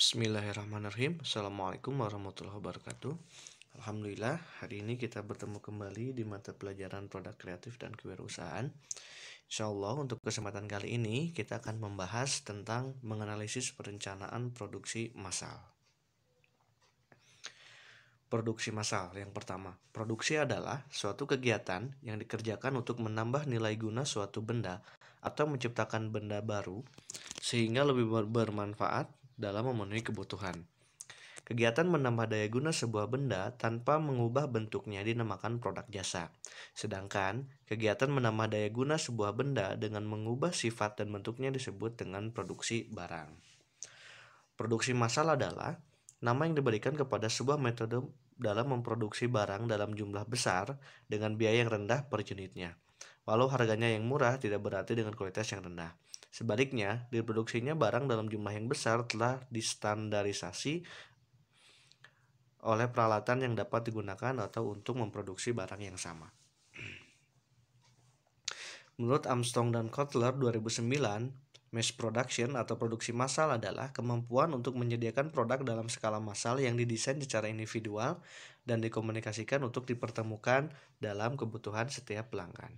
Bismillahirrahmanirrahim Assalamualaikum warahmatullahi wabarakatuh Alhamdulillah hari ini kita bertemu kembali di mata pelajaran produk kreatif dan kewirausahaan Insya Allah untuk kesempatan kali ini kita akan membahas tentang menganalisis perencanaan produksi massal Produksi massal yang pertama Produksi adalah suatu kegiatan yang dikerjakan untuk menambah nilai guna suatu benda atau menciptakan benda baru sehingga lebih bermanfaat dalam memenuhi kebutuhan. Kegiatan menambah daya guna sebuah benda tanpa mengubah bentuknya dinamakan produk jasa. Sedangkan, kegiatan menambah daya guna sebuah benda dengan mengubah sifat dan bentuknya disebut dengan produksi barang. Produksi massal adalah nama yang diberikan kepada sebuah metode dalam memproduksi barang dalam jumlah besar dengan biaya yang rendah per unitnya. Walau harganya yang murah tidak berarti dengan kualitas yang rendah. Sebaliknya, diproduksinya barang dalam jumlah yang besar telah distandarisasi oleh peralatan yang dapat digunakan atau untuk memproduksi barang yang sama. Menurut Armstrong dan Kotler 2009, mass production atau produksi massal adalah kemampuan untuk menyediakan produk dalam skala massal yang didesain secara individual dan dikomunikasikan untuk dipertemukan dalam kebutuhan setiap pelanggan.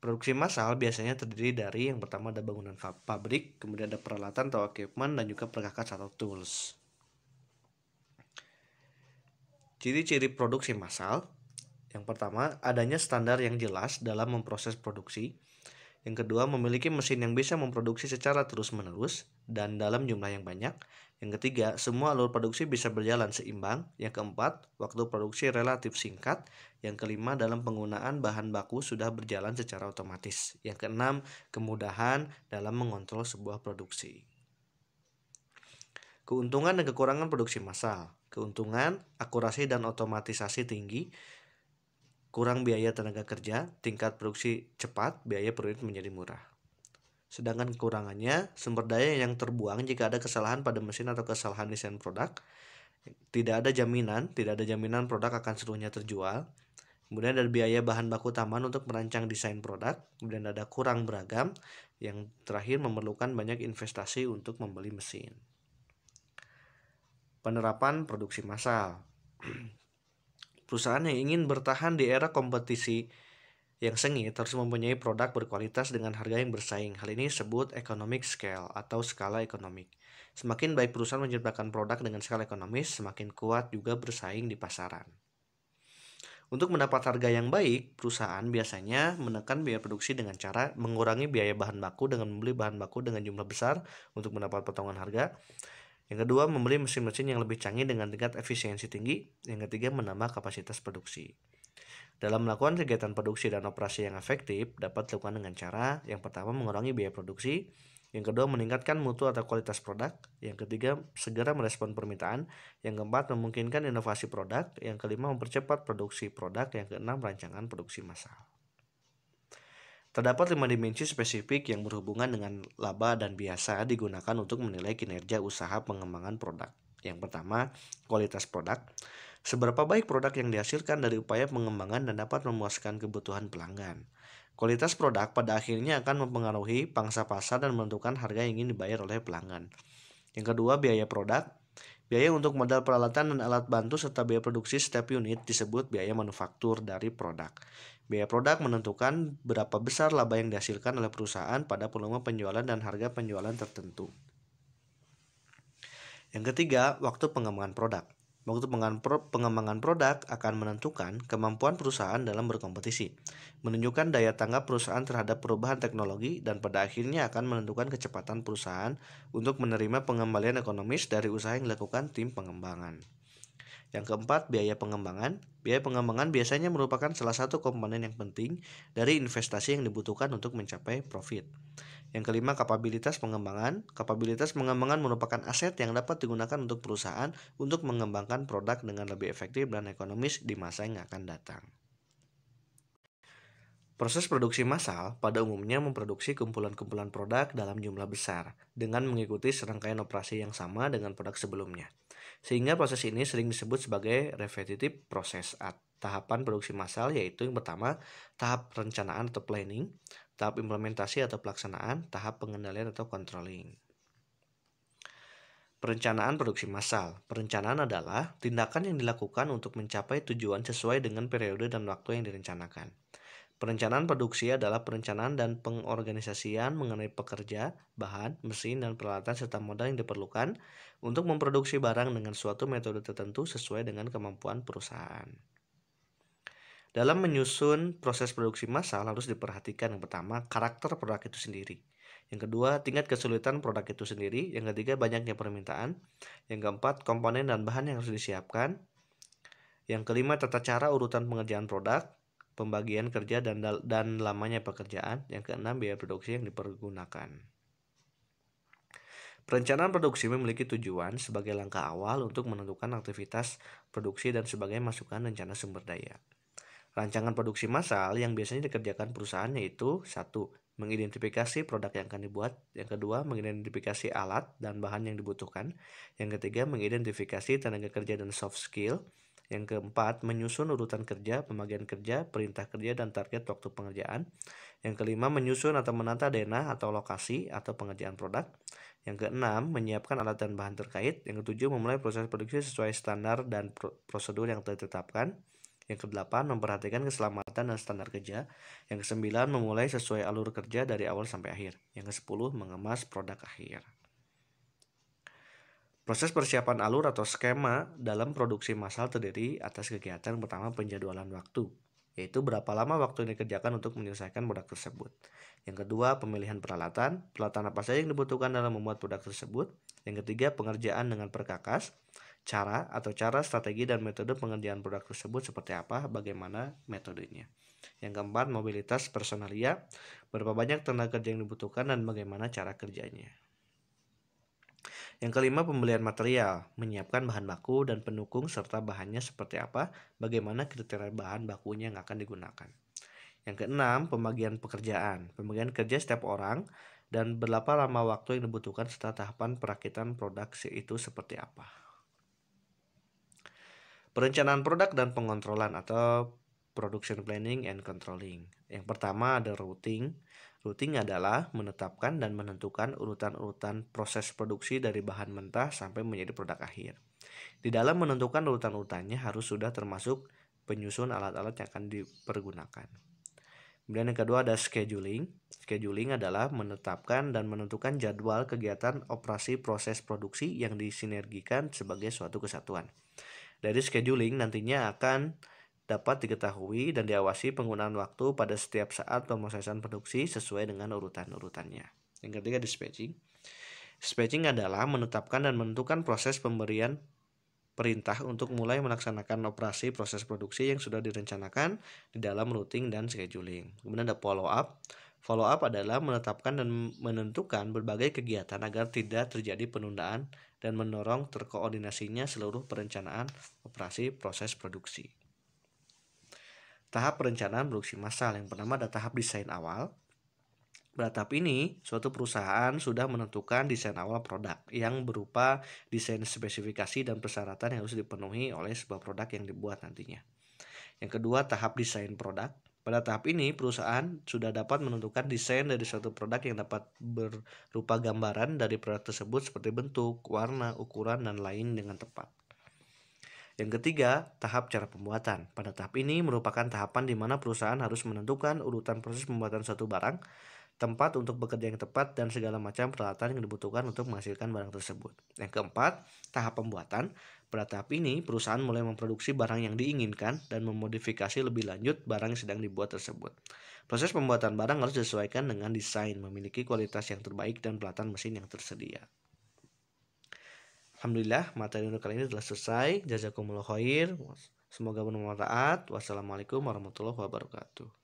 Produksi massal biasanya terdiri dari yang pertama ada bangunan pabrik, kemudian ada peralatan atau equipment, dan juga perkakas atau tools. Ciri-ciri produksi massal yang pertama, adanya standar yang jelas dalam memproses produksi. Yang kedua, memiliki mesin yang bisa memproduksi secara terus-menerus dan dalam jumlah yang banyak. Yang ketiga, semua alur produksi bisa berjalan seimbang. Yang keempat, waktu produksi relatif singkat. Yang kelima, dalam penggunaan bahan baku sudah berjalan secara otomatis. Yang keenam, kemudahan dalam mengontrol sebuah produksi. Keuntungan dan kekurangan produksi massal. Keuntungan, akurasi dan otomatisasi tinggi. Kurang biaya tenaga kerja, tingkat produksi cepat, biaya per unit menjadi murah. Sedangkan kekurangannya, sumber daya yang terbuang jika ada kesalahan pada mesin atau kesalahan desain produk. Tidak ada jaminan, tidak ada jaminan produk akan seluruhnya terjual. Kemudian ada biaya bahan baku taman untuk merancang desain produk. Kemudian ada kurang beragam. Yang terakhir memerlukan banyak investasi untuk membeli mesin. Penerapan produksi massal. Perusahaan yang ingin bertahan di era kompetisi yang sengit harus mempunyai produk berkualitas dengan harga yang bersaing. Hal ini disebut economic scale atau skala ekonomi. Semakin baik perusahaan menciptakan produk dengan skala ekonomis, semakin kuat juga bersaing di pasaran. Untuk mendapat harga yang baik, perusahaan biasanya menekan biaya produksi dengan cara mengurangi biaya bahan baku dengan membeli bahan baku dengan jumlah besar untuk mendapat potongan harga. Yang kedua, membeli mesin-mesin yang lebih canggih dengan tingkat efisiensi tinggi. Yang ketiga, menambah kapasitas produksi. Dalam melakukan kegiatan produksi dan operasi yang efektif dapat dilakukan dengan cara yang pertama mengurangi biaya produksi, yang kedua meningkatkan mutu atau kualitas produk, yang ketiga segera merespon permintaan, yang keempat memungkinkan inovasi produk, yang kelima mempercepat produksi produk, yang keenam rancangan produksi massal. Terdapat lima dimensi spesifik yang berhubungan dengan laba dan biasa digunakan untuk menilai kinerja usaha pengembangan produk. Yang pertama, kualitas produk. Seberapa baik produk yang dihasilkan dari upaya pengembangan dan dapat memuaskan kebutuhan pelanggan. Kualitas produk pada akhirnya akan mempengaruhi pangsa pasar dan menentukan harga yang ingin dibayar oleh pelanggan. Yang kedua, biaya produk. Biaya untuk modal peralatan dan alat bantu serta biaya produksi setiap unit disebut biaya manufaktur dari produk. Biaya produk menentukan berapa besar laba yang dihasilkan oleh perusahaan pada volume penjualan dan harga penjualan tertentu. Yang ketiga, waktu pengembangan produk. Waktu pengembangan produk akan menentukan kemampuan perusahaan dalam berkompetisi, menunjukkan daya tanggap perusahaan terhadap perubahan teknologi, dan pada akhirnya akan menentukan kecepatan perusahaan untuk menerima pengembalian ekonomis dari usaha yang dilakukan tim pengembangan. Yang keempat, biaya pengembangan. Biaya pengembangan biasanya merupakan salah satu komponen yang penting dari investasi yang dibutuhkan untuk mencapai profit. Yang kelima, kapabilitas pengembangan. Kapabilitas pengembangan merupakan aset yang dapat digunakan untuk perusahaan untuk mengembangkan produk dengan lebih efektif dan ekonomis di masa yang akan datang. Proses produksi massal pada umumnya memproduksi kumpulan-kumpulan produk dalam jumlah besar dengan mengikuti serangkaian operasi yang sama dengan produk sebelumnya. Sehingga proses ini sering disebut sebagai repetitive process proses tahapan produksi massal yaitu yang pertama tahap perencanaan atau planning, tahap implementasi atau pelaksanaan, tahap pengendalian atau controlling. Perencanaan produksi massal. Perencanaan adalah tindakan yang dilakukan untuk mencapai tujuan sesuai dengan periode dan waktu yang direncanakan. Perencanaan produksi adalah perencanaan dan pengorganisasian mengenai pekerja, bahan, mesin, dan peralatan serta modal yang diperlukan untuk memproduksi barang dengan suatu metode tertentu sesuai dengan kemampuan perusahaan. Dalam menyusun proses produksi massal harus diperhatikan yang pertama karakter produk itu sendiri. Yang kedua, tingkat kesulitan produk itu sendiri. Yang ketiga, banyaknya permintaan. Yang keempat, komponen dan bahan yang harus disiapkan. Yang kelima, tata cara urutan pengerjaan produk pembagian kerja dan dan lamanya pekerjaan. Yang keenam, biaya produksi yang dipergunakan. Perencanaan produksi memiliki tujuan sebagai langkah awal untuk menentukan aktivitas produksi dan sebagai masukan rencana sumber daya. Rancangan produksi massal yang biasanya dikerjakan perusahaan yaitu satu mengidentifikasi produk yang akan dibuat, yang kedua mengidentifikasi alat dan bahan yang dibutuhkan, yang ketiga mengidentifikasi tenaga kerja dan soft skill, yang keempat, menyusun urutan kerja, pembagian kerja, perintah kerja, dan target waktu pengerjaan. Yang kelima, menyusun atau menata denah atau lokasi atau pengerjaan produk. Yang keenam, menyiapkan alat dan bahan terkait. Yang ketujuh, memulai proses produksi sesuai standar dan prosedur yang telah ditetapkan. Yang kedelapan, memperhatikan keselamatan dan standar kerja. Yang kesembilan, memulai sesuai alur kerja dari awal sampai akhir. Yang kesepuluh, mengemas produk akhir. Proses persiapan alur atau skema dalam produksi massal terdiri atas kegiatan pertama penjadwalan waktu, yaitu berapa lama waktu yang dikerjakan untuk menyelesaikan produk tersebut. Yang kedua, pemilihan peralatan, peralatan apa saja yang dibutuhkan dalam membuat produk tersebut. Yang ketiga, pengerjaan dengan perkakas, cara atau cara, strategi, dan metode pengerjaan produk tersebut seperti apa, bagaimana metodenya. Yang keempat, mobilitas personalia, berapa banyak tenaga kerja yang dibutuhkan dan bagaimana cara kerjanya. Yang kelima, pembelian material, menyiapkan bahan baku dan pendukung serta bahannya seperti apa, bagaimana kriteria bahan bakunya yang akan digunakan. Yang keenam, pembagian pekerjaan, pembagian kerja setiap orang dan berapa lama waktu yang dibutuhkan serta tahapan perakitan produk itu seperti apa. Perencanaan produk dan pengontrolan atau production planning and controlling. Yang pertama ada routing, Routing adalah menetapkan dan menentukan urutan-urutan proses produksi dari bahan mentah sampai menjadi produk akhir. Di dalam menentukan urutan-urutannya harus sudah termasuk penyusun alat-alat yang akan dipergunakan. Kemudian yang kedua ada scheduling. Scheduling adalah menetapkan dan menentukan jadwal kegiatan operasi proses produksi yang disinergikan sebagai suatu kesatuan. Dari scheduling nantinya akan dapat diketahui dan diawasi penggunaan waktu pada setiap saat pemrosesan produksi sesuai dengan urutan-urutannya. Yang ketiga dispatching. Dispatching adalah menetapkan dan menentukan proses pemberian perintah untuk mulai melaksanakan operasi proses produksi yang sudah direncanakan di dalam routing dan scheduling. Kemudian ada follow up. Follow up adalah menetapkan dan menentukan berbagai kegiatan agar tidak terjadi penundaan dan mendorong terkoordinasinya seluruh perencanaan operasi proses produksi tahap perencanaan produksi massal. Yang pertama ada tahap desain awal. Pada tahap ini, suatu perusahaan sudah menentukan desain awal produk yang berupa desain spesifikasi dan persyaratan yang harus dipenuhi oleh sebuah produk yang dibuat nantinya. Yang kedua, tahap desain produk. Pada tahap ini, perusahaan sudah dapat menentukan desain dari suatu produk yang dapat berupa gambaran dari produk tersebut seperti bentuk, warna, ukuran, dan lain dengan tepat. Yang ketiga, tahap cara pembuatan. Pada tahap ini merupakan tahapan di mana perusahaan harus menentukan urutan proses pembuatan suatu barang, tempat untuk bekerja yang tepat, dan segala macam peralatan yang dibutuhkan untuk menghasilkan barang tersebut. Yang keempat, tahap pembuatan. Pada tahap ini, perusahaan mulai memproduksi barang yang diinginkan dan memodifikasi lebih lanjut barang yang sedang dibuat tersebut. Proses pembuatan barang harus disesuaikan dengan desain, memiliki kualitas yang terbaik, dan peralatan mesin yang tersedia. Alhamdulillah materi untuk kali ini telah selesai. Jazakumullah khair. Semoga bermanfaat. Wassalamualaikum warahmatullahi wabarakatuh.